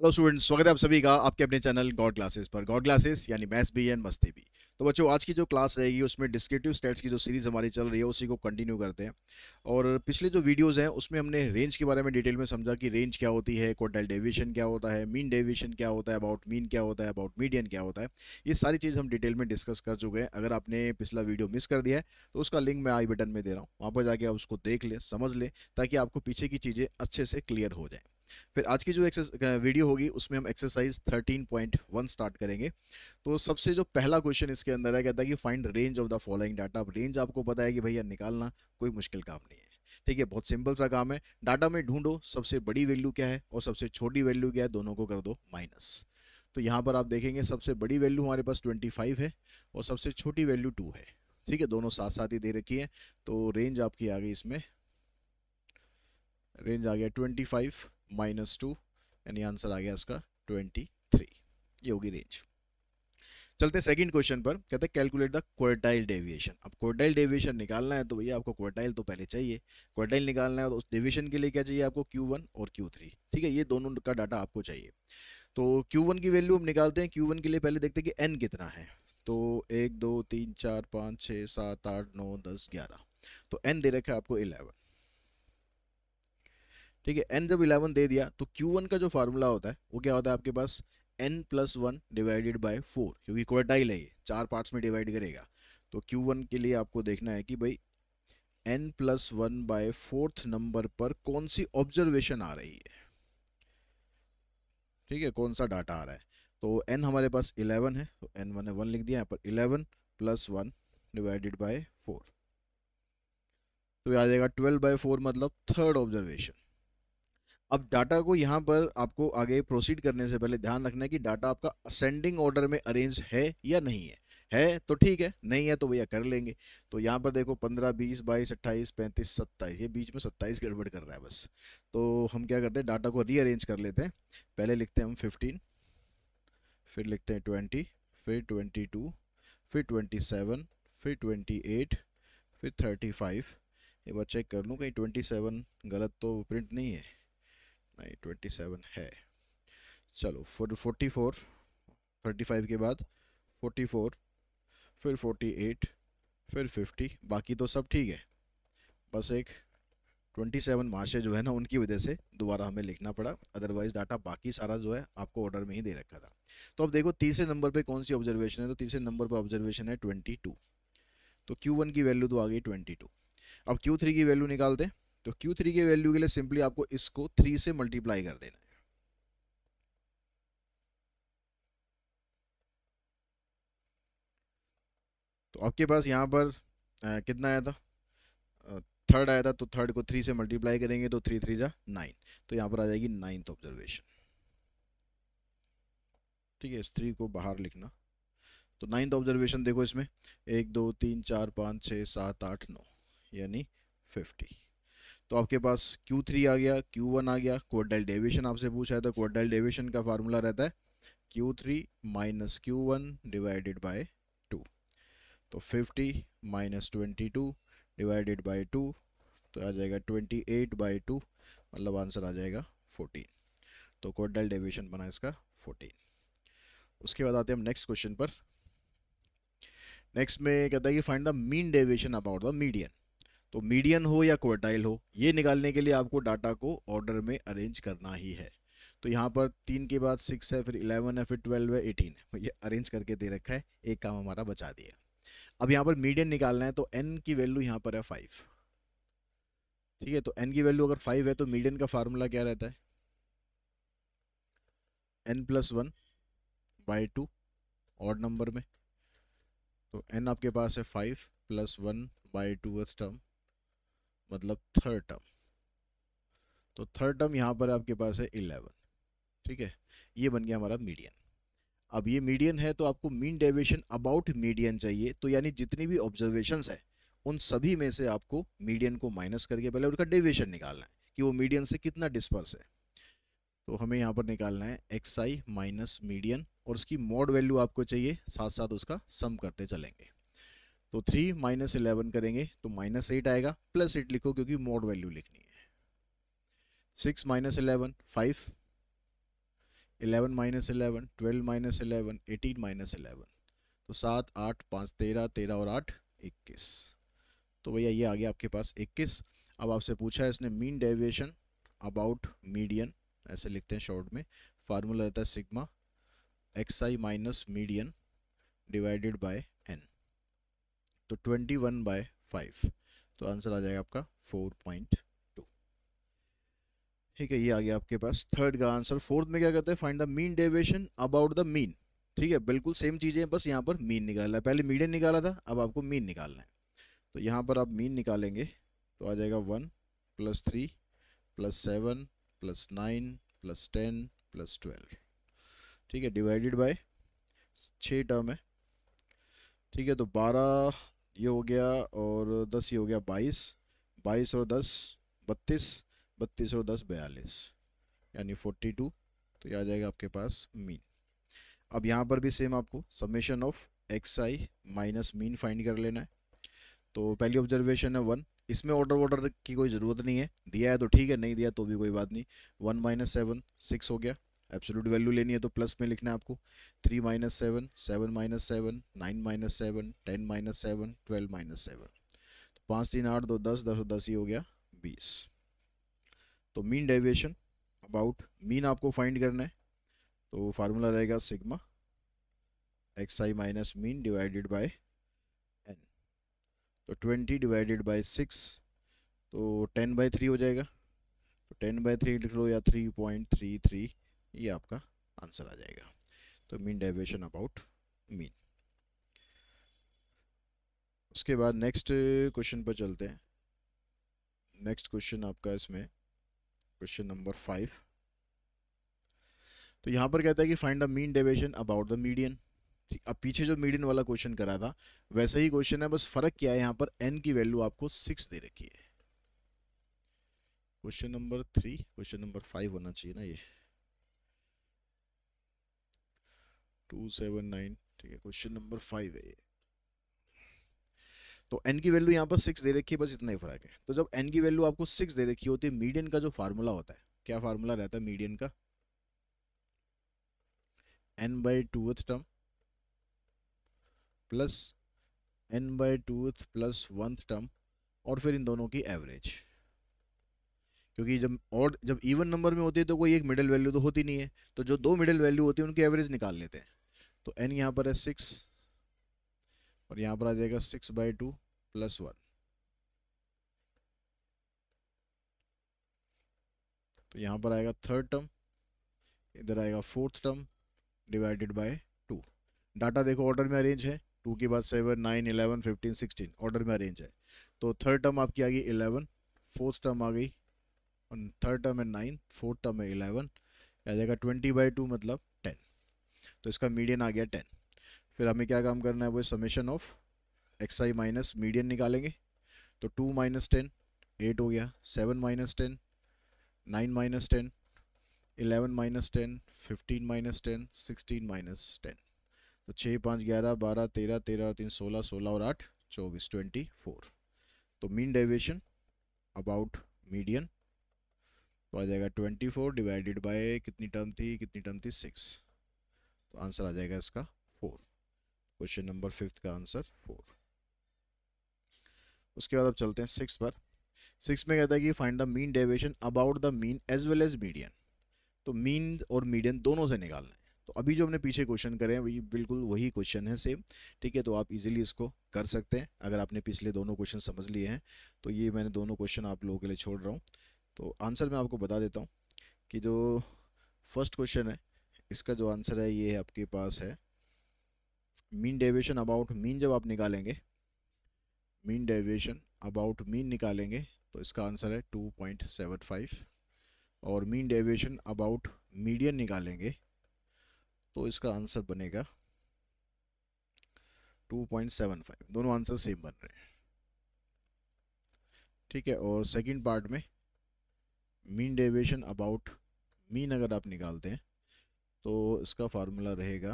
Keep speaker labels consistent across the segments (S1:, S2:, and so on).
S1: hello students स्वागत है आप सभी का आपके अपने चैनल गॉड क्लासेस पर गॉड क्लासेस यानी मैथ्स भी एंड मस्ती भी तो बच्चों आज की जो क्लास रहेगी उसमें डिस्क्रिप्टिव स्टेट्स की जो सीरीज़ हमारी चल रही है उसी को कंटिन्यू करते हैं और पिछले जो वीडियोस हैं उसमें हमने रेंज के बारे में डिटेल में समझा कि रेंज क्या होती है क्वार्टाइल डेविएशन क्या होता है मीन डेविएशन क्या होता है अबाउट मीन क्या होता है अबाउट मीडियन क्या होता है ये सारी चीज़ हम डिटेल में डिस्कस कर चुके हैं अगर आपने पिछला वीडियो मिस कर दिया है तो उसका लिंक मैं आई बटन में दे रहा हूँ वहाँ पर जाके आप उसको देख लें समझ लें ताकि आपको पीछे की चीज़ें अच्छे से क्लियर हो जाएँ फिर आज की जो वीडियो होगी उसमें हम एक्सरसाइज 13.1 स्टार्ट करेंगे तो सबसे जो पहला क्वेश्चन इसके अंदर है कहता है कि find range of the following data अब रेंज आपको पता है कि भैया निकालना कोई मुश्किल काम नहीं है ठीक है बहुत सिंपल सा काम है डाटा में ढूंढो सबसे बड़ी वैल्यू क्या है और सबसे छोटी वैल्यू क्या है दोनों को कर दो माइनस तो यहाँ पर आप देखेंगे सबसे बड़ी वैल्यू हमारे पास 25 है और सबसे छोटी वैल्यू टू है ठीक है दोनों साथ साथ ही दे रखी है तो रेंज आपकी आ गई इसमें रेंज आ गया 25 माइनस टू यानी आंसर आ गया इसका ट्वेंटी थ्री ये होगी रेंज चलते हैं सेकंड क्वेश्चन पर कहते हैं कैलकुलेट द क्वार्टाइल डेविएशन अब क्वार्टाइल डेविएशन निकालना है तो भैया आपको क्वार्टाइल तो पहले चाहिए क्वार्टाइल निकालना है तो उस डेविएशन के लिए क्या चाहिए आपको क्यू वन और क्यू थ्री ठीक है ये दोनों का डाटा आपको चाहिए तो क्यू वन की वैल्यू हम निकालते हैं क्यू वन के लिए पहले देखते हैं कि एन कितना है तो एक दो तीन चार पाँच छः सात आठ नौ दस ग्यारह तो एन दे रखा है आपको इलेवन ठीक है एन जब इलेवन दे दिया तो क्यू वन का जो फार्मूला होता है वो क्या होता है आपके पास N plus one divided by four क्योंकि क्वार्टाइल है ये चार पार्ट्स में डिवाइड करेगा तो क्यू वन के लिए आपको देखना है कि भाई N plus one by fourth number पर कौन सी ऑब्जर्वेशन आ रही है ठीक है कौन सा डाटा आ रहा है तो एन हमारे पास इलेवन है तो एन वन वन लिख दिया यहाँ पर eleven plus one divided by four तो आ जाएगा ट्वेल्व बाय फोर मतलब थर्ड ऑब्जर्वेशन अब डाटा को यहाँ पर आपको आगे प्रोसीड करने से पहले ध्यान रखना है कि डाटा आपका असेंडिंग ऑर्डर में अरेंज है या नहीं है है तो ठीक है नहीं है तो भैया कर लेंगे तो यहाँ पर देखो पंद्रह बीस बाईस अट्ठाईस पैंतीस सत्ताईस ये बीच में सत्ताईस गड़बड़ कर रहा है बस तो हम क्या करते हैं डाटा को रीअरेंज कर लेते हैं पहले लिखते हैं हम फिफ्टीन फिर लिखते हैं ट्वेंटी फिर ट्वेंटी टू फिर ट्वेंटी सेवन फिर ट्वेंटी एट फिर थर्टी फाइव एक बार चेक कर लूँ कहीं ट्वेंटी सेवन गलत तो प्रिंट नहीं है नहीं ट्वेंटी सेवन है चलो four forty four thirty five के बाद फोर्टी फोर फिर फोर्टी एट फिर फिफ्टी बाकी तो सब ठीक है बस एक ट्वेंटी सेवन मार्शे जो है ना उनकी वजह से दोबारा हमें लिखना पड़ा अदरवाइज डाटा बाकी सारा जो है आपको ऑर्डर में ही दे रखा था तो अब देखो तीसरे नंबर पे कौन सी ऑब्जर्वेशन है तो तीसरे नंबर पर ऑब्जर्वेशन है ट्वेंटी टू तो क्यू वन की वैल्यू तो आ गई ट्वेंटी टू अब क्यू थ्री की वैल्यू निकाल दें तो Q3 के वैल्यू के लिए सिंपली आपको इसको थ्री से मल्टीप्लाई कर देना है तो आपके पास यहाँ पर आ, कितना आया था थर्ड आया था तो थर्ड को थ्री से मल्टीप्लाई करेंगे तो थ्री थ्री जा नाइन तो यहाँ पर आ जाएगी नाइन्थ ऑब्जर्वेशन ठीक है इस थ्री को बाहर लिखना तो नाइन्थ ऑब्जर्वेशन देखो इसमें एक दो तीन चार पाँच छः सात आठ नौ यानी फिफ्टी तो आपके पास Q3 आ गया Q1 आ गया क्वार्टाइल डेविएशन आपसे पूछा तो क्वार्टाइल डेविएशन का फार्मूला रहता है Q3 three minus Q one divided by two तो fifty minus twenty two divided by two तो आ जाएगा ट्वेंटी एट बाई टू मतलब आंसर आ जाएगा फोर्टीन तो क्वार्टाइल डेविएशन बना इसका फोर्टीन उसके बाद आते हैं हम नेक्स्ट क्वेश्चन पर नेक्स्ट में कहता है कि find the mean deviation about the median तो मीडियन हो या क्वार्टाइल हो ये निकालने के लिए आपको डाटा को ऑर्डर में अरेंज करना ही है तो यहाँ पर तीन के बाद सिक्स है फिर इलेवन है फिर ट्वेल्व है एटीन है तो ये अरेंज करके दे रखा है एक काम हमारा बचा दिया अब यहाँ पर मीडियन निकालना है तो एन की वैल्यू यहाँ पर है फाइव ठीक है तो एन की वैल्यू अगर फाइव है तो मीडियन का फार्मूला क्या रहता है N plus one by two odd number में तो एन आपके पास है five plus one by two term मतलब थर्ड टर्म तो थर्ड टर्म यहाँ पर आपके पास है इलेवन ठीक है ये बन गया हमारा मीडियन अब ये मीडियन है तो आपको मीन डेविएशन अबाउट मीडियन चाहिए तो यानी जितनी भी ऑब्जर्वेशन है उन सभी में से आपको मीडियन को माइनस करके पहले उनका डेविएशन निकालना है कि वो मीडियन से कितना डिस्पर्स है तो हमें यहाँ पर निकालना है एक्स आई माइनस मीडियन और उसकी मॉड वैल्यू आपको चाहिए साथ साथ उसका सम करते चलेंगे तो थ्री माइनस इलेवन करेंगे तो माइनस एट आएगा प्लस एट लिखो क्योंकि मोड वैल्यू लिखनी है six minus eleven five eleven minus eleven twelve minus eleven eighteen minus eleven तो सात आठ पाँच तेरह तेरह और आठ इक्कीस तो भैया ये आ गया आपके पास इक्कीस अब आपसे पूछा है इसने मीन डेविएशन अबाउट मीडियन ऐसे लिखते हैं शॉर्ट में फार्मूला रहता है sigma X I minus median divided by तो ट्वेंटी वन बाय फाइव तो आंसर आ जाएगा आपका फोर पॉइंट टू ठीक है ये आ गया आपके पास थर्ड का आंसर फोर्थ में क्या करते हैं find the mean deviation about the mean ठीक है बिल्कुल सेम चीज़ें बस यहाँ पर मीन निकालना है पहले मीडियन निकाला था अब आपको मीन निकालना है तो यहाँ पर आप मीन निकालेंगे तो आ जाएगा one plus three plus seven plus nine plus ten plus twelve ठीक है डिवाइडेड बाय छः टर्म है ठीक है तो बारह ये हो गया और दस ये हो गया बाईस बाईस और दस बत्तीस बत्तीस और दस बयालीस यानी फोर्टी टू तो ये आ जाएगा आपके पास मीन अब यहाँ पर भी सेम आपको summation of X I minus mean find कर लेना है तो पहली ऑब्जर्वेशन है वन इसमें ऑर्डर वॉर्डर की कोई ज़रूरत नहीं है दिया है तो ठीक है नहीं दिया तो भी कोई बात नहीं वन माइनस सेवन सिक्स हो गया एब्सोलूट वैल्यू लेनी है तो प्लस में लिखना है आपको three minus seven seven minus seven nine minus seven ten minus seven twelve minus seven तो पाँच तीन आठ दो दस दस दस ही हो गया बीस तो मीन डेविएशन अबाउट मीन आपको फाइंड करना है तो फार्मूला रहेगा sigma X I minus mean divided by N तो ट्वेंटी डिवाइडेड बाई सिक्स तो टेन बाई थ्री हो जाएगा तो टेन बाई थ्री लिख लो या थ्री पॉइंट थ्री थ्री ये आपका आंसर आ जाएगा तो मीन डाइवेशन अबाउट मीन उसके बाद नेक्स्ट क्वेश्चन पर चलते हैं नेक्स्ट क्वेश्चन आपका इसमें क्वेश्चन नंबर फाइव तो यहाँ पर कहता है कि find the mean deviation about the median ठीक अब पीछे जो मीडियन वाला क्वेश्चन करा था वैसा ही क्वेश्चन है बस फर्क क्या है यहाँ पर एन की वैल्यू आपको सिक्स दे रखी है question number three question number five होना चाहिए ना ये टू सेवन नाइन ठीक है क्वेश्चन नंबर फाइव है ये तो एन की वैल्यू यहाँ पर सिक्स दे रखी है बस इतना ही फर्क है तो जब एन की वैल्यू आपको सिक्स दे रखी होती है मीडियन का जो फार्मूला होता है क्या फार्मूला रहता है मीडियन का N by twoth term plus N by twoth plus oneth term और फिर इन दोनों की एवरेज क्योंकि जब और जब इवन नंबर में होती है तो कोई एक मिडिल वैल्यू तो होती नहीं है तो जो दो मिडिल वैल्यू होती है उनकी एवरेज निकाल लेते हैं तो एन यहाँ पर है सिक्स और यहाँ पर आ जाएगा six by two plus one तो यहाँ पर आएगा थर्ड टर्म इधर आएगा fourth term divided by two data देखो ऑर्डर में अरेंज है टू के बाद seven nine eleven fifteen sixteen order में अरेंज है तो थर्ड टर्म आपकी आ गई इलेवन फोर्थ टर्म आ गई और थर्ड टर्म है नाइन फोर्थ टर्म है इलेवन आ जाएगा ट्वेंटी बाई टू मतलब टेन तो इसका मीडियन आ गया टेन फिर हमें क्या काम करना है वो summation of X I minus median निकालेंगे तो टू माइनस टेन एट हो गया seven minus ten nine minus ten eleven minus ten fifteen minus ten sixteen minus ten तो छः पाँच ग्यारह बारह तेरह तेरह तीन सोलह सोलह और आठ चौबीस ट्वेंटी फोर तो मीन डेविएशन अबाउट मीडियन तो आ जाएगा ट्वेंटी फोर डिवाइडेड बाय कितनी टर्म थी कितनी टर्म थी सिक्स तो आंसर आ जाएगा इसका फोर क्वेश्चन नंबर फिफ्थ का आंसर फोर उसके बाद अब चलते हैं सिक्स पर सिक्स में कहता है कि find the mean deviation about the mean as well as median तो मीन और मीडियन दोनों से निकालना है तो अभी जो हमने पीछे क्वेश्चन करे हैं वही बिल्कुल वही क्वेश्चन है सेम ठीक है तो आप इजीली इसको कर सकते हैं अगर आपने पिछले दोनों क्वेश्चन समझ लिए हैं तो ये मैंने दोनों क्वेश्चन आप लोगों के लिए छोड़ रहा हूँ तो आंसर मैं आपको बता देता हूँ कि जो फर्स्ट क्वेश्चन है इसका जो आंसर है ये आपके पास है मीन डेविएशन अबाउट मीन जब आप निकालेंगे मीन डेविएशन अबाउट मीन निकालेंगे तो इसका आंसर है टू पॉइंट सेवन फाइव और मीन डेविएशन अबाउट मीडियन निकालेंगे तो इसका आंसर बनेगा टू पॉइंट सेवन फाइव दोनों आंसर सेम बन रहे हैं ठीक है और सेकंड पार्ट में मीन डेविएशन अबाउट मीन अगर आप निकालते हैं तो इसका फार्मूला रहेगा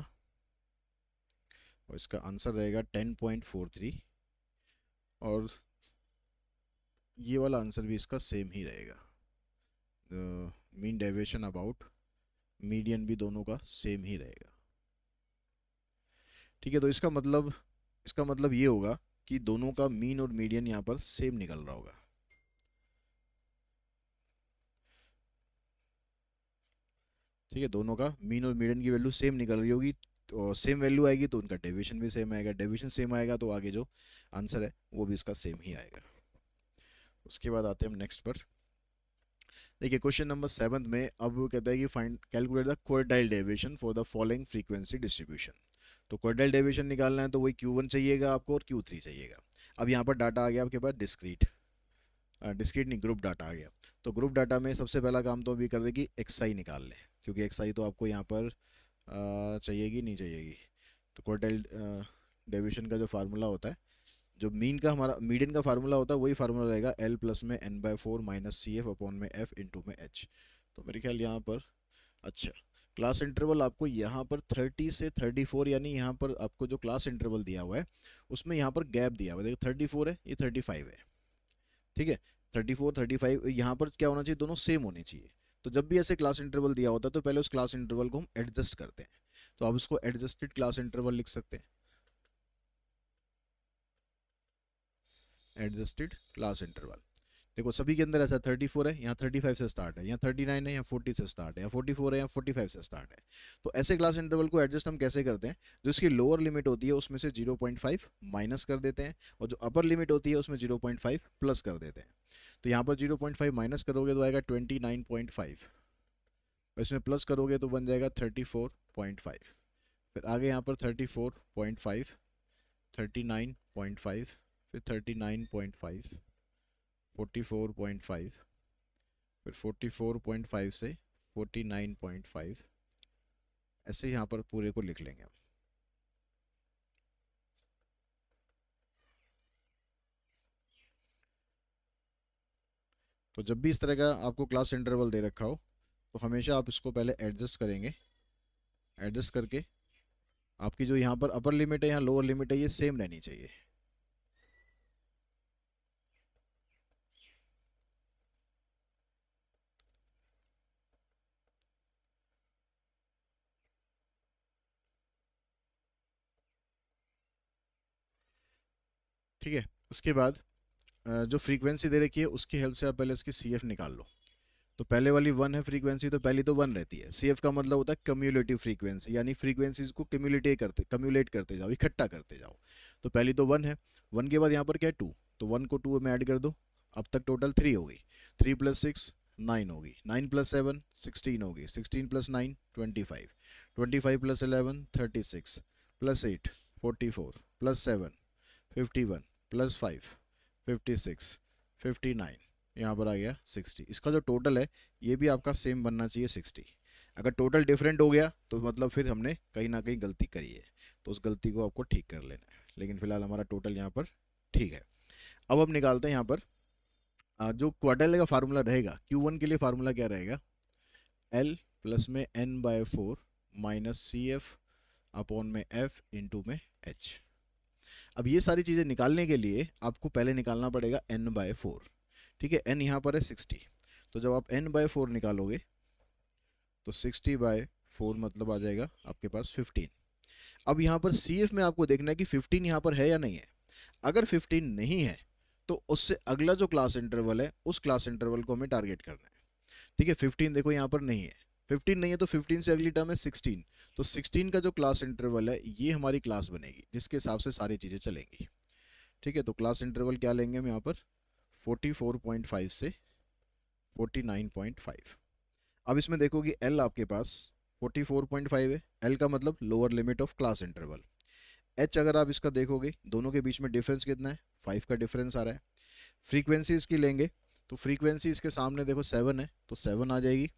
S1: और इसका आंसर रहेगा टेन पॉइंट फोर थ्री और ये वाला आंसर भी इसका सेम ही रहेगा मीन डेविएशन अबाउट मीडियन भी दोनों का सेम ही रहेगा ठीक है तो इसका मतलब इसका मतलब ये होगा कि दोनों का मीन और मीडियन यहाँ पर सेम निकल रहा होगा ठीक है दोनों का मीन और मीडियन की वैल्यू सेम निकल रही होगी और सेम वैल्यू आएगी तो उनका डेविशन भी सेम आएगा डेविशन सेम आएगा तो आगे जो आंसर है वो भी इसका सेम ही आएगा उसके बाद आते हैं हम नेक्स्ट पर देखिए क्वेश्चन नंबर सेवन में अब वो कहता है कि find calculate the quartile deviation for the following frequency distribution तो क्वार्टाइल डेविएशन निकालना है तो वही क्यू वन चाहिएगा आपको और क्यू थ्री चाहिएगा अब यहाँ पर डाटा आ गया आपके पास डिस्क्रीट डिस्क्रीट नहीं ग्रुप डाटा आ गया तो ग्रुप डाटा में सबसे पहला काम तो अभी कर देगी एक्स एक्साई निकाल लें क्योंकि आई तो आपको यहाँ पर चाहिएगी नहीं चाहिएगी तो क्वार्टाइल डेविशन का जो फार्मूला होता है जो मीन का हमारा मीडियन का फार्मूला होता है वही फार्मूला रहेगा एल प्लस में N by four minus C F upon में एफ इंटू में एच तो मेरे ख्याल यहाँ पर अच्छा क्लास इंटरवल आपको यहाँ पर थर्टी से थर्टी फोर यानी यहाँ पर आपको जो क्लास इंटरवल दिया हुआ है उसमें यहाँ पर गैप दिया हुआ है देखो फोर है ये फाइव है ठीक है थर्टी फोर थर्टी फाइव यहाँ पर क्या होना चाहिए दोनों सेम होने चाहिए तो जब भी ऐसे क्लास इंटरवल दिया होता है तो पहले उस क्लास इंटरवल को हम एडजस्ट करते हैं तो आप उसको एडजस्टेड क्लास इंटरवल लिख सकते हैं एडजस्टेड क्लास इंटरवल देखो सभी के अंदर ऐसा थर्टी फोर है यहाँ थर्टी फाइव से स्टार्ट है यहाँ थर्टी नाइन है यहाँ फोर्टी से स्टार्ट है यहाँ फोर्टी फोर है यहाँ फोर्टी फाइव से स्टार्ट है तो ऐसे क्लास इंटरवल को एडजस्ट हम कैसे करते हैं जो इसकी लोअर लिमिट होती है उसमें से जीरो पॉइंट फाइव माइनस कर देते हैं और जो अपर लिमिट होती है उसमें जीरो पॉइंट फाइव प्लस कर देते हैं तो यहाँ पर जीरो पॉइंट फाइव माइनस करोगे तो आएगा ट्वेंटी नाइन पॉइंट फाइव और इसमें प्लस करोगे तो बन जाएगा थर्टी फोर पॉइंट फाइव फिर आगे यहाँ पर thirty four point five thirty nine point five फिर thirty nine point five forty four point five फिर फोर्टी फोर पॉइंट फाइव से फोर्टी नाइन पॉइंट फाइव ऐसे यहाँ पर पूरे को लिख लेंगे हम तो जब भी इस तरह का आपको क्लास इंटरवल दे रखा हो तो हमेशा आप इसको पहले एडजस्ट करेंगे एडजस्ट करके आपकी जो यहाँ पर अपर लिमिट है यहाँ लोअर लिमिट है ये सेम रहनी चाहिए ठीक है उसके बाद जो फ्रीक्वेंसी दे रखी है उसकी हेल्प से आप पहले इसकी सी निकाल लो तो पहले वाली वन है फ्रीक्वेंसी तो पहली तो वन रहती है सी का मतलब होता है कम्यूलेटिव फ्रीक्वेंसी यानी फ्रीक्वेंसीज को कम्यूलेट करते कम्यूलेट करते जाओ इकट्ठा करते जाओ तो पहली तो वन है वन के बाद यहाँ पर क्या है टू तो वन को टू में ऐड कर दो अब तक टोटल थ्री हो गई थ्री प्लस सिक्स नाइन होगी नाइन प्लस सेवन सिक्सटीन होगी sixteen plus nine twenty five twenty five plus eleven thirty six plus eight forty four plus seven fifty one plus five fifty six fifty nine यहाँ पर आ गया sixty इसका जो total है ये भी आपका सेम बनना चाहिए सिक्सटी अगर टोटल डिफरेंट हो गया तो मतलब फिर हमने कहीं ना कहीं गलती करी है तो उस गलती को आपको ठीक कर लेना है लेकिन फिलहाल हमारा टोटल यहाँ पर ठीक है अब हम निकालते हैं यहाँ पर जो क्वार्टरली का फार्मूला रहेगा क्यू वन के लिए फार्मूला क्या रहेगा एल प्लस में N by four minus C F upon में एफ इंटू में एच अब ये सारी चीज़ें निकालने के लिए आपको पहले निकालना पड़ेगा एन बाय फोर ठीक है एन यहाँ पर है सिक्सटी तो जब आप एन बाय फोर निकालोगे तो सिक्सटी बाय फोर मतलब आ जाएगा आपके पास फिफ्टीन अब यहाँ पर सी एफ में आपको देखना है कि फिफ्टीन यहाँ पर है या नहीं है अगर फिफ्टीन नहीं है तो उससे अगला जो क्लास इंटरवल है उस क्लास इंटरवल को हमें टारगेट करना है ठीक है फिफ्टीन देखो यहाँ पर नहीं है फिफ्टीन नहीं है तो फिफ्टीन से अगली टर्म है सिक्सटीन तो सिक्सटीन का जो क्लास इंटरवल है ये हमारी क्लास बनेगी जिसके हिसाब से सारी चीज़ें चलेंगी ठीक है तो क्लास इंटरवल क्या लेंगे हम यहाँ पर फोर्टी फोर पॉइंट फाइव से फोर्टी नाइन पॉइंट फाइव अब इसमें देखो कि एल आपके पास फोर्टी फोर पॉइंट फाइव है एल का मतलब lower limit of class interval H अगर आप इसका देखोगे दोनों के बीच में डिफरेंस कितना है फाइव का डिफरेंस आ रहा है फ्रीक्वेंसी इसकी लेंगे तो फ्रीक्वेंसी इसके सामने देखो सेवन है तो सेवन आ जाएगी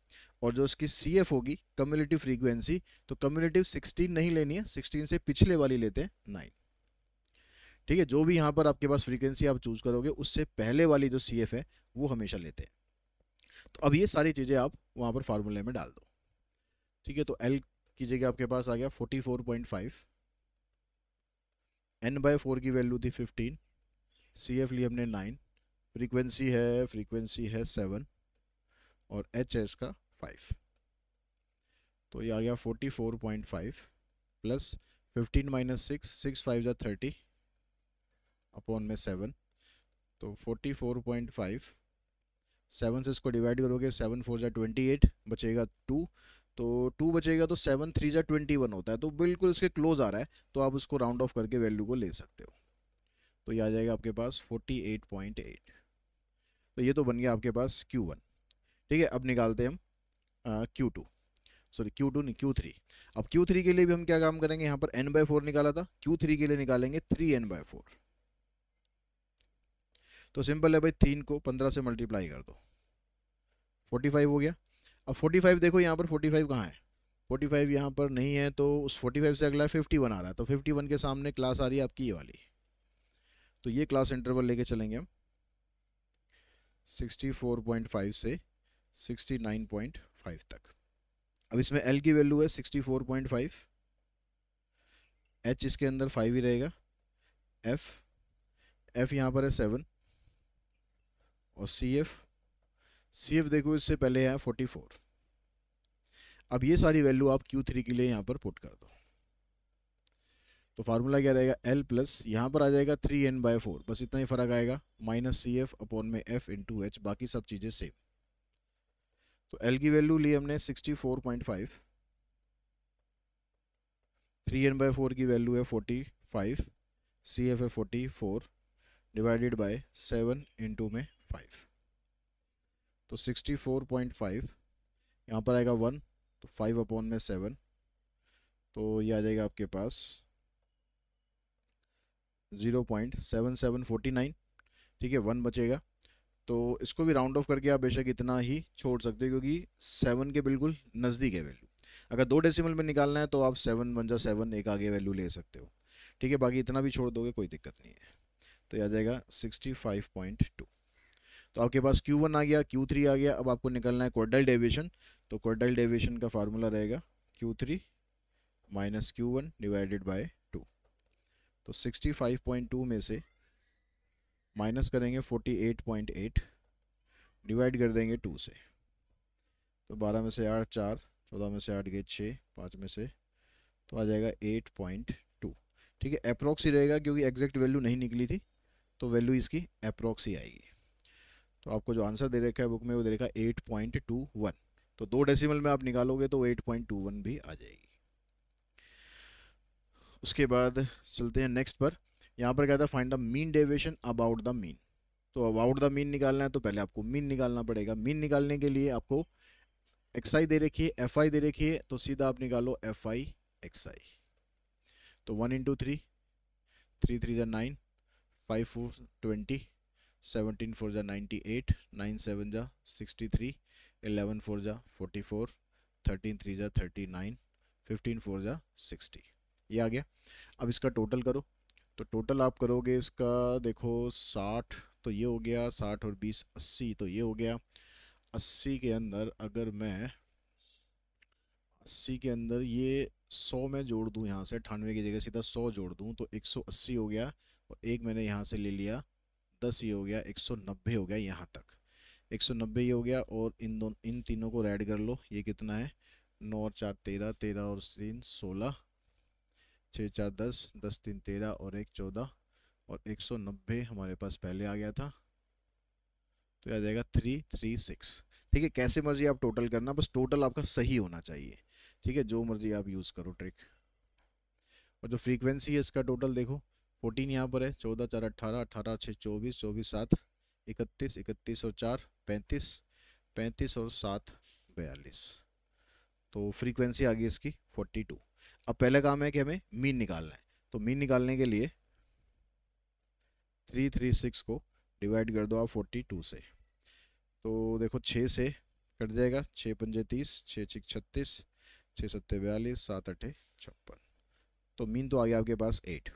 S1: और जो इसकी सी एफ होगी कम्युनिटी फ्रीक्वेंसी तो कम्युनिटी सिक्सटीन नहीं लेनी है सिक्सटीन से पिछले वाली लेते हैं नाइन ठीक है जो भी यहाँ पर आपके पास फ्रीक्वेंसी आप चूज़ करोगे उससे पहले वाली जो सी एफ है वो हमेशा लेते हैं तो अब ये सारी चीज़ें आप वहाँ पर फार्मूले में डाल दो ठीक है तो एल की जगह आपके पास आ गया forty four point five N by four की वैल्यू थी फिफ्टीन सी एफ ली हमने नाइन फ्रीक्वेंसी है फ्रीक्वेंसी है सेवन और एच है इसका फाइव तो ये आ गया forty four point five plus fifteen minus six six five या थर्टी अपॉन में सेवन तो forty four point five seven से इसको डिवाइड करोगे सेवन फोर या ट्वेंटी एट बचेगा टू तो टू बचेगा तो सेवन थ्री या ट्वेंटी वन होता है तो बिल्कुल इसके क्लोज आ रहा है तो आप उसको राउंड ऑफ करके वैल्यू को ले सकते हो तो ये आ जाएगा आपके पास फोर्टी एट पॉइंट एट तो ये तो बन गया आपके पास क्यू वन ठीक है अब निकालते हैं हम Q two sorry Q two नहीं क्यू थ्री अब क्यू थ्री के लिए भी हम क्या काम करेंगे यहाँ पर एन बाय फोर निकाला था क्यू थ्री के लिए निकालेंगे थ्री एन बाय फोर तो सिंपल है भाई तीन को पंद्रह से मल्टीप्लाई कर दो फोर्टी फाइव हो गया अब फोर्टी फाइव देखो यहाँ पर फोर्टी फाइव कहाँ है फोर्टी फाइव यहाँ पर नहीं है तो उस फोर्टी फाइव से अगला फिफ्टी वन आ रहा है तो फिफ्टी वन के सामने क्लास आ रही है आपकी ये वाली तो ये क्लास इंटरवल लेके चलेंगे हम 64.5 से 69.5 तक अब इसमें L की वैल्यू है 64.5 H इसके अंदर फाइव ही रहेगा F F यहाँ पर है सेवन और सी एफ सी एफ देखो इससे पहले है फोर्टी फोर अब ये सारी वैल्यू आप Q3 के लिए यहाँ पर पुट कर दो तो फार्मूला क्या रहेगा एल प्लस यहाँ पर आ जाएगा थ्री एन बाय फोर बस इतना ही फर्क आएगा माइनस सी एफ अपॉन में एफ इन टू एच बाकी सब चीज़ें सेम तो एल की वैल्यू ली हमने sixty four point five three N by four की वैल्यू है फोर्टी फाइव सी एफ है forty four divided by seven into में फाइव तो सिक्सटी फोर पॉइंट फाइव यहाँ पर आएगा वन तो फाइव अपॉन में सेवन तो ये आ जाएगा आपके पास zero point seven seven forty nine ठीक है वन बचेगा तो इसको भी राउंड ऑफ करके आप बेशक इतना ही छोड़ सकते हो क्योंकि सेवन के बिल्कुल नज़दीक है वैल्यू अगर दो डेसिमल में निकालना है तो आप सेवन वन जा सेवन एक आगे वैल्यू ले सकते हो ठीक है बाकी इतना भी छोड़ दोगे कोई दिक्कत नहीं है तो आ जाएगा सिक्सटी फाइव पॉइंट टू तो आपके पास क्यू वन आ गया क्यू थ्री आ गया अब आपको निकलना है क्वार्टल डेविएशन तो क्वार्टल डेविएशन का फार्मूला रहेगा Q three minus Q one divided by तो 65.2 में से माइनस करेंगे 48.8 डिवाइड कर देंगे टू से तो 12 में से आठ चार चौदह में से आठ गए छः पाँच में से तो आ जाएगा 8.2 ठीक है अप्रोक्स ही रहेगा क्योंकि एग्जैक्ट वैल्यू नहीं निकली थी तो वैल्यू इसकी अप्रोक्स ही आएगी तो आपको जो आंसर दे रखा है बुक में वो दे रखा है एट पॉइंट टू वन तो दो डेसिमल में आप निकालोगे तो एट पॉइंट टू वन भी आ जाएगी उसके बाद चलते हैं नेक्स्ट पर यहाँ पर क्या था find the mean deviation about the mean तो अबाउट द मीन निकालना है तो पहले आपको मीन निकालना पड़ेगा मीन निकालने के लिए आपको एक्स आई दे रखिए एफ आई दे रखिए तो सीधा आप निकालो एफ आई एक्स आई तो one into three three three जै nine five four twenty seventeen four ज़ा नाइन्टी एट नाइन सेवन ज़ा सिक्सटी थ्री एलेवन फोर ज़ा फोर्टी फोर थर्टीन थ्री ज़ा थर्टी नाइन फिफ्टीन फोर ज़ा sixty ये आ गया अब इसका टोटल करो तो टोटल आप करोगे इसका देखो साठ तो ये हो गया साठ और बीस अस्सी तो ये हो गया अस्सी के अंदर अगर मैं अस्सी के अंदर ये सौ में जोड़ दूँ यहाँ से अठानवे की जगह सीधा सौ जोड़ दूँ तो एक सौ अस्सी हो गया और एक मैंने यहाँ से ले लिया दस ये हो गया एक सौ नब्बे हो गया यहाँ तक एक सौ नब्बे ये हो गया और इन दोनों इन तीनों को ऐड कर लो ये कितना है नौ और चार तेरह तेरह और तीन सोलह छः चार दस दस तीन तेरह और एक चौदह और एक सौ नब्बे हमारे पास पहले आ गया था तो आ जाएगा थ्री थ्री सिक्स ठीक है कैसे मर्जी आप टोटल करना बस टोटल आपका सही होना चाहिए ठीक है जो मर्जी आप यूज़ करो ट्रिक और जो फ्रीक्वेंसी है इसका टोटल देखो फोर्टीन यहाँ पर है चौदह चार अट्ठारह अट्ठारह छः चौबीस चौबीस सात इकतीस इकतीस और चार पैंतीस पैंतीस और सात बयालीस तो फ्रीक्वेंसी आ गई इसकी फोर्टी टू अब पहला काम है कि हमें मीन निकालना है तो मीन निकालने के लिए थ्री थ्री सिक्स को डिवाइड कर दो आप फोर्टी टू से तो देखो छः से कट जाएगा छः पंजे तीस छः छिक छत्तीस छः सत्ते बयालीस सात अठे छप्पन तो मीन तो आ गया आपके पास एट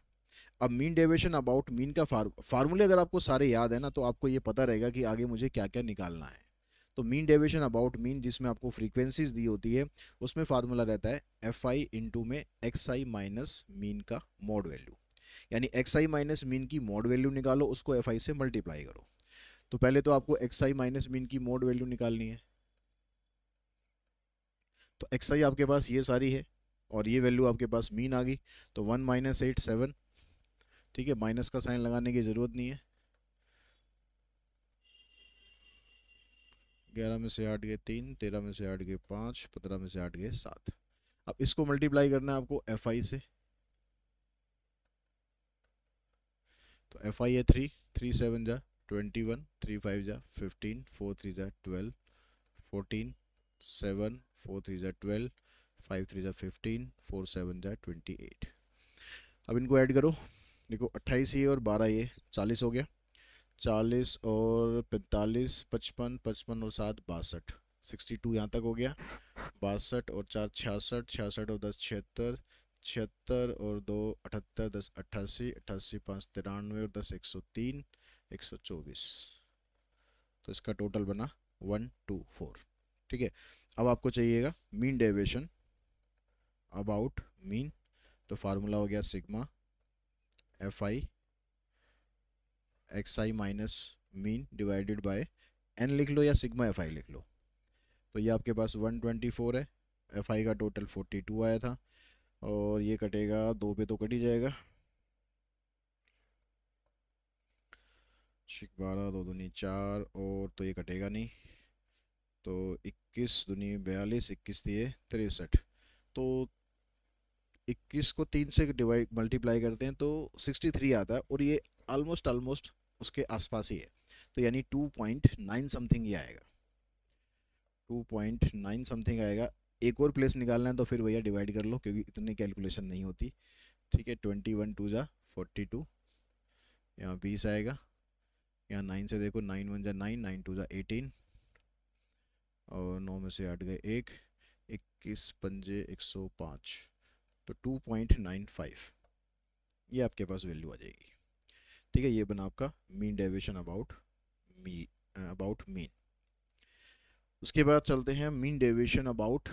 S1: अब मीन डेविएशन अबाउट मीन का फार्मूले अगर आपको सारे याद है ना तो आपको ये पता रहेगा कि आगे मुझे क्या क्या निकालना है तो मीन डेविएशन अबाउट मीन जिसमें आपको फ्रीक्वेंसीज दी होती है उसमें फार्मूला रहता है एफ आई इंटू में एक्स आई माइनस मीन का मोड वैल्यू यानी एक्स आई माइनस मीन की मोड वैल्यू निकालो उसको एफ आई से मल्टीप्लाई करो तो पहले तो आपको एक्स आई माइनस मीन की मोड वैल्यू निकालनी है तो एक्स आई आपके पास ये सारी है और ये वैल्यू आपके पास मीन आ गई तो वन माइनस एट सेवन ठीक है माइनस का साइन लगाने की ज़रूरत नहीं है ग्यारह में से आठ गए तीन तेरह में से आठ गए पाँच पंद्रह में से आठ गए सात अब इसको मल्टीप्लाई करना है आपको एफ आई से तो एफ आई है थ्री थ्री सेवन जा ट्वेंटी वन थ्री फाइव जा फिफ्टीन फोर थ्री जा twelve fourteen seven four three जा ट्वेल्व फाइव थ्री जा फिफ्टीन फोर सेवन जा ट्वेंटी एट अब इनको ऐड करो देखो अट्ठाईस ये और बारह ये चालीस हो गया चालीस और पैंतालीस पचपन पचपन और सात बासठ सिक्सटी टू यहाँ तक हो गया बासठ और चार छियासठ छियासठ और दस छिहत्तर छिहत्तर और दो अठहत्तर दस अट्ठासी अट्ठासी पाँच तिरानवे और दस एक सौ तीन एक सौ चौबीस तो इसका टोटल बना वन टू फोर ठीक है अब आपको चाहिएगा मीन डेविएशन अबाउट मीन तो फार्मूला हो गया sigma F I X I minus mean divided by N लिख लो या सिग्मा एफ आई लिख लो तो ये आपके पास 124 है एफ आई का टोटल 42 आया था और ये कटेगा दो पे तो कट ही जाएगा छिक बारह दो दुनी चार और तो ये कटेगा नहीं तो इक्कीस दुनी बयालीस इक्कीस दिए तिरसठ तो इक्कीस को तीन से डिवाइड मल्टीप्लाई करते हैं तो सिक्सटी थ्री आता है और ये ऑलमोस्ट ऑलमोस्ट उसके आसपास ही है तो यानी टू पॉइंट नाइन समथिंग ही आएगा टू पॉइंट नाइन समथिंग आएगा एक और प्लेस निकालना है तो फिर भैया डिवाइड कर लो क्योंकि इतनी कैलकुलेशन नहीं होती ठीक है ट्वेंटी वन टू जा फोर्टी टू यहाँ बीस आएगा यहाँ नाइन से देखो नाइन वन जा नाइन नाइन टू जा एटीन और नौ में से आठ गए एक इक्कीस पंजे एक सौ पाँच तो टू पॉइंट नाइन फाइव ये आपके पास वैल्यू आ जाएगी ठीक है ये बना आपका mean deviation about me about mean उसके बाद चलते हैं मीन डेविएशन अबाउट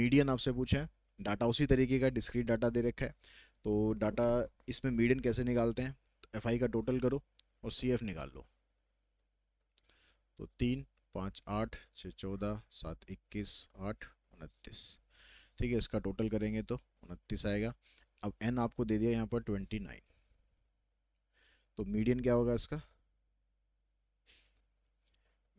S1: मीडियन आपसे पूछा है डाटा उसी तरीके का डिस्क्रीट डाटा दे रखा है तो डाटा इसमें मीडियन कैसे निकालते हैं एफ आई का टोटल करो और सी एफ निकाल लो तो तीन पाँच आठ छः चौदह सात इक्कीस आठ उनतीस ठीक है इसका टोटल करेंगे तो उनतीस आएगा अब एन आपको दे दिया यहाँ पर ट्वेंटी नाइन तो मीडियन क्या होगा इसका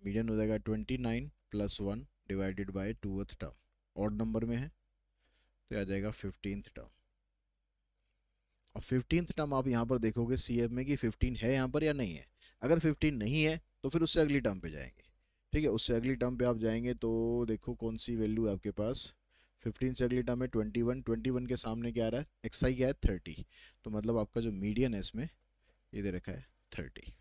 S1: मीडियन हो जाएगा twenty nine plus one divided by two term odd number में है तो आ जाएगा फिफ्टींथ टर्म और फिफ्टींथ टर्म आप यहाँ पर देखोगे सी में कि फिफ्टीन है यहाँ पर या नहीं है अगर फिफ्टीन नहीं है तो फिर उससे अगली टर्म पे जाएंगे ठीक है उससे अगली टर्म पे आप जाएंगे तो देखो कौन सी वैल्यू है आपके पास फिफ्टीन से अगली टर्म है ट्वेंटी वन ट्वेंटी वन के सामने क्या आ रहा है एक्साई क्या है थर्टी तो मतलब आपका जो मीडियन है इसमें ये दे रखा है थर्टी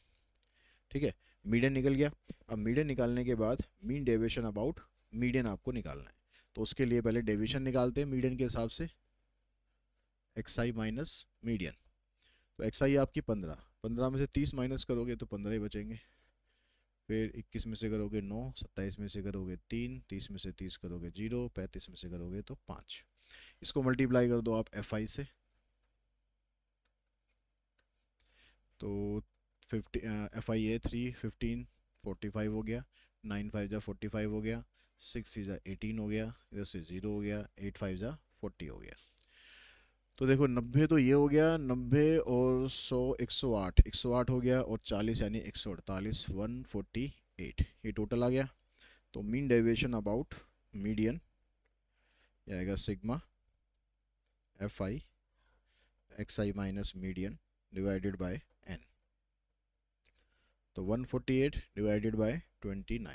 S1: ठीक है मीडियन निकल गया अब मीडियन निकालने के बाद मीन डेविएशन अबाउट मीडियन आपको निकालना है तो उसके लिए पहले डेविएशन निकालते हैं मीडियन के हिसाब से एक्स आई माइनस मीडियन तो एक्स आई आपकी पंद्रह पंद्रह में से तीस माइनस करोगे तो पंद्रह ही बचेंगे फिर इक्कीस में से करोगे नौ सत्ताईस में से करोगे तीन तीस में से तीस करोगे जीरो पैंतीस में से करोगे तो पाँच इसको मल्टीप्लाई कर दो आप एफ आई से तो फिफ्टी एफ आई ए थ्री फिफ्टीन फोर्टी फाइव हो गया नाइन फाइव ज़ा फोर्टी फाइव हो गया सिक्स ज़ा एटीन हो गया इधर से ज़ीरो हो गया एट फाइव ज़ा फोर्टी हो गया तो देखो नब्बे तो ये हो गया नब्बे और सौ एक सौ आठ एक सौ आठ हो गया और चालीस यानी एक सौ अड़तालीस वन फोर्टी एट ये टोटल आ गया तो मीन डेविएशन अबाउट मीडियन ये आएगा sigma F I X I minus median divided by तो 148 डिवाइडेड बाय 29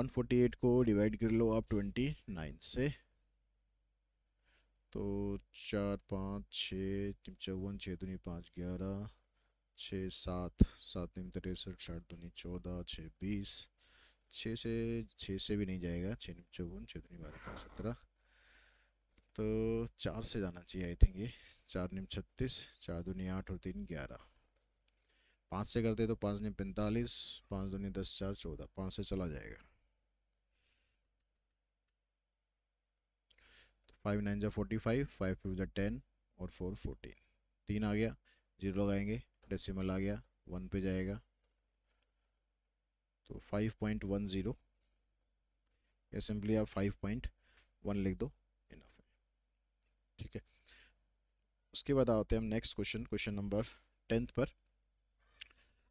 S1: 148 को डिवाइड कर लो आप 29 से तो चार पाँच छः तीन चौवन छः दूनी पाँच ग्यारह छः सात सात तीन तिरसठ साठ दूनी चौदह छः बीस छः से छः से भी नहीं जाएगा छः नीम चौवन छः दूनी बारह पाँच सत्रह तो चार से जाना चाहिए आई थिंक ये चार नीम छत्तीस चार दूनी आठ और तीन ग्यारह पाँच से करते तो पाँच ने पैंतालीस पाँच दो नहीं दस चार चौदह पाँच से चला जाएगा तो फाइव नाइन जो फोर्टी फाइव फाइव टू जो टेन और फोर फोर्टीन तीन आ गया जीरो लगाएंगे डेसिमल आ गया वन पे जाएगा तो फाइव पॉइंट वन ज़ीरो या सिंपली आप फाइव पॉइंट वन लिख दो इनफ है ठीक है उसके बाद आते हैं हम next question question number tenth पर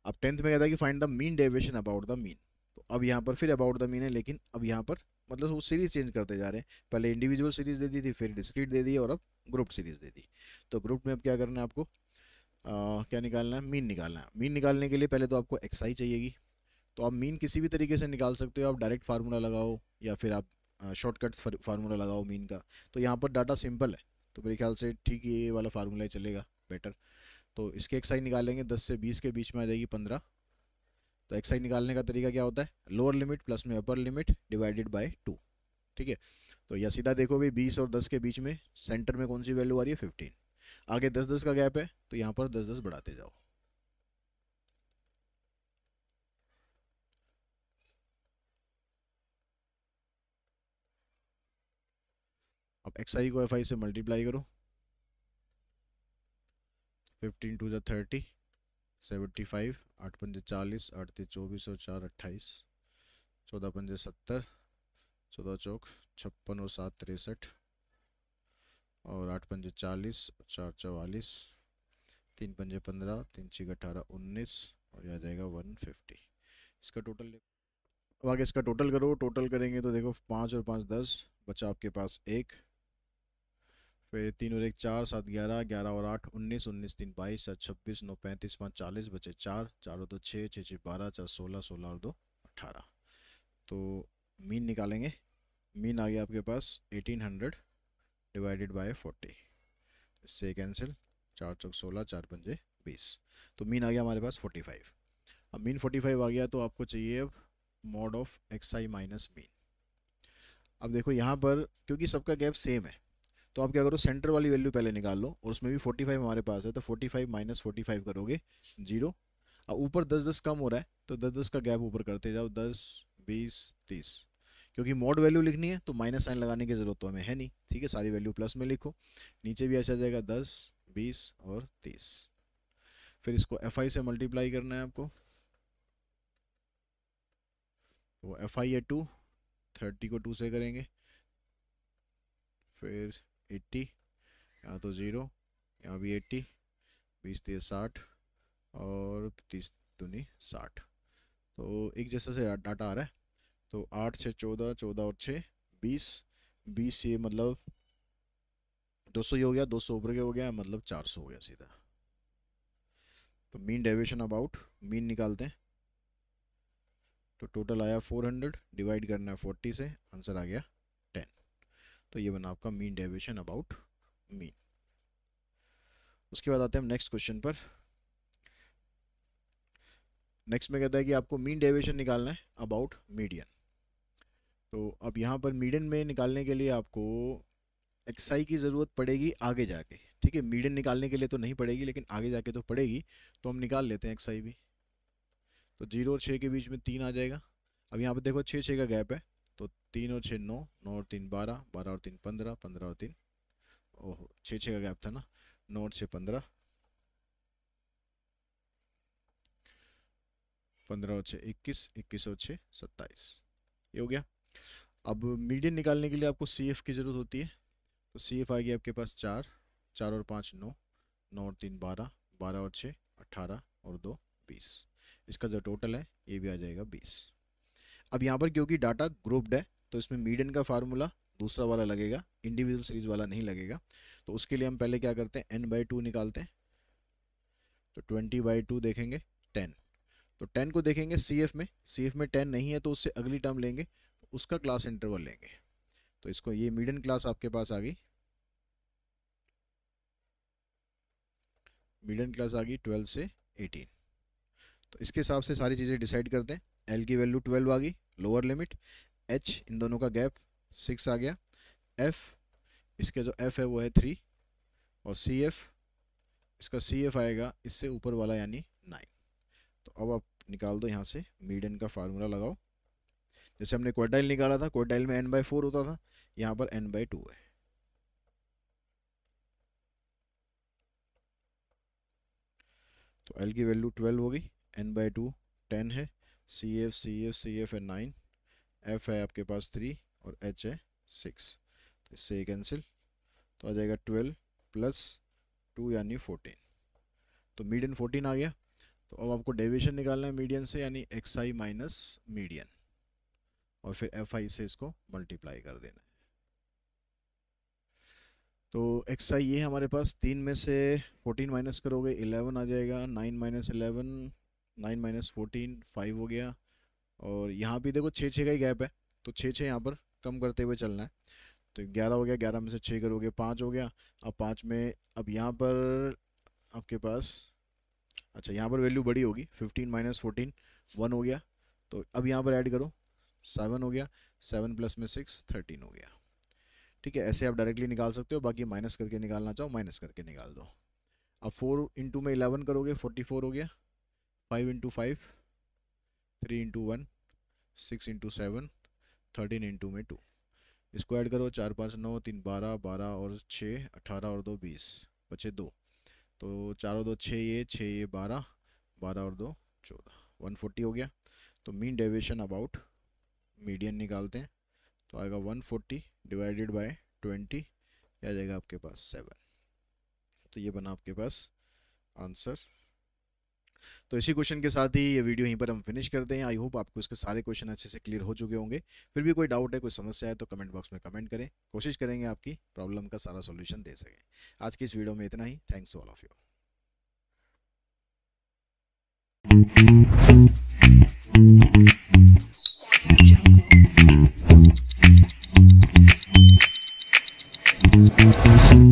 S1: अब टेंथ में कहता है कि find the mean deviation about the mean तो अब यहाँ पर फिर अबाउट द मीन है लेकिन अब यहाँ पर मतलब वो सीरीज़ चेंज करते जा रहे हैं पहले इंडिविजुअल सीरीज़ दे दी थी फिर डिस्क्रीट दे दी और अब ग्रुप सीरीज़ दे दी तो ग्रुप में अब क्या करना है आपको आ, क्या निकालना है मीन निकालना है मीन निकालने के लिए पहले तो आपको एक्साई चाहिएगी तो आप मीन किसी भी तरीके से निकाल सकते हो आप डायरेक्ट फार्मूला लगाओ या फिर आप शॉर्टकट फार्मूला लगाओ मीन का तो यहाँ पर डाटा सिंपल है तो मेरे ख्याल से ठीक ये वाला फार्मूला ही चलेगा बेटर तो इसके एक साइड निकालेंगे दस से बीस के बीच में आ जाएगी पंद्रह तो एक साइड निकालने का तरीका क्या होता है लोअर लिमिट प्लस में upper limit divided by two ठीक है तो या सीधा देखो भाई बीस और दस के बीच में सेंटर में कौन सी वैल्यू आ रही है फिफ्टीन आगे दस दस का गैप है तो यहाँ पर दस दस बढ़ाते जाओ अब एक्स आई को एफ आई से मल्टीप्लाई करो फिफ्टीन टू जै थर्टी सेवेंटी फाइव आठ पंजे चालीस आठ तीन चौबीस और चार अट्ठाईस चौदह पंजे सत्तर चौदह चौक छप्पन और सात तिरसठ और आठ पंजे चालीस चार चवालीस तीन पंजे पंद्रह तीन छः अठारह उन्नीस और यह आ जाएगा वन फिफ्टी इसका टोटल अब आगे इसका टोटल करो टोटल करेंगे तो देखो पाँच और पाँच दस बचा आपके पास एक फिर तीन और एक चार सात ग्यारह ग्यारह और आठ उन्नीस उन्नीस तीन बाईस सात छब्बीस नौ पैंतीस पाँच चालीस बचे चार चार और दो छः छः छः बारह चार सोलह सोलह और दो अट्ठारह तो मीन निकालेंगे मीन आ गया आपके पास eighteen hundred divided by forty इससे कैंसिल चार चौक सोलह चार पंजे बीस तो मीन आ गया हमारे पास फोर्टी फाइव अब मीन फोर्टी फाइव आ गया तो आपको चाहिए अब mod of X I minus mean अब देखो यहाँ पर क्योंकि सबका गैप सेम है तो आप क्या करो सेंटर वाली वैल्यू पहले निकाल लो और उसमें भी फोर्टी फाइव हमारे पास है तो forty five minus forty five करोगे जीरो अब ऊपर दस दस कम हो रहा है तो दस दस का गैप ऊपर करते जाओ दस बीस तीस क्योंकि मोड वैल्यू लिखनी है तो माइनस साइन लगाने की ज़रूरत तो हमें है नहीं ठीक है सारी वैल्यू प्लस में लिखो नीचे भी अच्छा जाएगा दस बीस और तीस फिर इसको एफ आई से मल्टीप्लाई करना है आपको तो एफ आई है टू थर्टी को टू से करेंगे फिर एट्टी यहाँ तो ज़ीरो यहाँ भी एट्टी बीस तीस साठ और तीस दूनी साठ तो एक जैसा से डाटा आ रहा है तो आठ छः चौदह चौदह और छः बीस बीस ये मतलब दो सौ ही हो गया दो सौ ऊपर के हो गया मतलब चार सौ हो गया सीधा तो मीन डेविएशन अबाउट मीन निकालते हैं तो टोटल आया फोर हंड्रेड डिवाइड करना है फोर्टी से आंसर आ गया तो ये बना आपका मीन डेविएशन अबाउट मीन उसके बाद आते हैं हम नेक्स्ट क्वेश्चन पर नेक्स्ट में कहता है कि आपको मीन डेविएशन निकालना है अबाउट मीडियन तो अब यहाँ पर मीडियन में निकालने के लिए आपको एक्साई की ज़रूरत पड़ेगी आगे जाके ठीक है मीडियन निकालने के लिए तो नहीं पड़ेगी लेकिन आगे जाके तो पड़ेगी तो हम निकाल लेते हैं एक्साई भी तो जीरो और छः के बीच में तीन आ जाएगा अब यहाँ पर देखो छः छः का गैप है तीन और छः नौ नौ और तीन बारह बारह और तीन पंद्रह पंद्रह और तीन ओह छः छः का गैप था ना नौ और छः पंद्रह पंद्रह और छः इक्कीस इक्कीस और छः सत्ताईस ये हो गया अब मीडियन निकालने के लिए आपको सी एफ की ज़रूरत होती है तो सी एफ आ गया आपके पास चार चार और पाँच नौ नौ और तीन बारह बारह और छः अट्ठारह और दो बीस इसका जो टोटल है ये भी आ जाएगा बीस अब यहाँ पर क्योंकि डाटा ग्रुप्ड है तो इसमें मीडियन का फार्मूला दूसरा वाला लगेगा इंडिविजुअल सीरीज वाला नहीं लगेगा तो उसके लिए हम पहले क्या करते हैं एन बाई टू निकालते हैं तो ट्वेंटी बाई टू देखेंगे टेन तो टेन को देखेंगे सी एफ में सी एफ में टेन नहीं है तो उससे अगली टर्म लेंगे तो उसका क्लास इंटरवल लेंगे तो इसको ये मीडियन क्लास आपके पास आ गई मीडियन क्लास आ गई ट्वेल्व से एटीन तो इसके हिसाब से सारी चीज़ें डिसाइड करते हैं एल की वैल्यू ट्वेल्व आ गई लोअर लिमिट एच इन दोनों का गैप सिक्स आ गया एफ इसका जो एफ है वो है थ्री और सी एफ इसका सी एफ आएगा इससे ऊपर वाला यानी नाइन तो अब आप निकाल दो यहाँ से मीडियन का फार्मूला लगाओ जैसे हमने क्वार्टाइल निकाला था क्वार्टाइल में एन बाई फोर होता था यहाँ पर एन बाई टू है तो एल की वैल्यू ट्वेल्व होगी एन बाई टू टेन है C F C F C F है नाइन एफ है आपके पास थ्री और एच है सिक्स तो इससे ये कैंसिल तो आ जाएगा ट्वेल्व प्लस टू यानी फोर्टीन तो मीडियन फोर्टीन आ गया तो अब आपको डेविएशन निकालना है मीडियन से यानी एक्स आई माइनस मीडियन और फिर एफ आई से इसको मल्टीप्लाई कर देना है तो एक्स आई ये हमारे पास तीन में से फोर्टीन माइनस करोगे इलेवन आ जाएगा nine minus eleven nine minus fourteen five हो गया और यहाँ भी देखो छः छः का ही गैप है तो छः छः यहाँ पर कम करते हुए चलना है तो ग्यारह हो गया ग्यारह में से छः करोगे पाँच हो गया अब पाँच में अब यहाँ पर आपके पास अच्छा यहाँ पर वैल्यू बड़ी होगी फिफ्टीन माइनस फोर्टीन वन हो गया तो अब यहाँ पर ऐड करो सेवन हो गया सेवन प्लस में सिक्स थर्टीन हो गया ठीक है ऐसे आप डायरेक्टली निकाल सकते हो बाकी माइनस करके निकालना चाहो माइनस करके निकाल दो अब फोर इंटू में इलेवन करोगे फोर्टी फोर हो गया five into five three into one six into seven thirteen into में टू इसको ऐड करो चार पाँच नौ तीन बारह बारह और छः अठारह और दो बीस बचे दो तो चार और दो छः ये छः ये बारह बारह और दो चौदह वन फोर्टी हो गया तो मीन डेविएशन अबाउट मीडियन निकालते हैं तो आएगा one forty divided by twenty आ जाएगा आपके पास सेवन तो ये बना आपके पास आंसर तो इसी क्वेश्चन के साथ ही ये वीडियो यहीं पर हम फिनिश करते हैं आई होप आपको इसके सारे क्वेश्चन अच्छे से क्लियर हो चुके होंगे फिर भी कोई डाउट है कोई समस्या है तो कमेंट बॉक्स में कमेंट करें कोशिश करेंगे आपकी प्रॉब्लम का सारा सोल्यूशन दे सकें आज की इस वीडियो में इतना ही थैंक्स ऑल ऑफ यू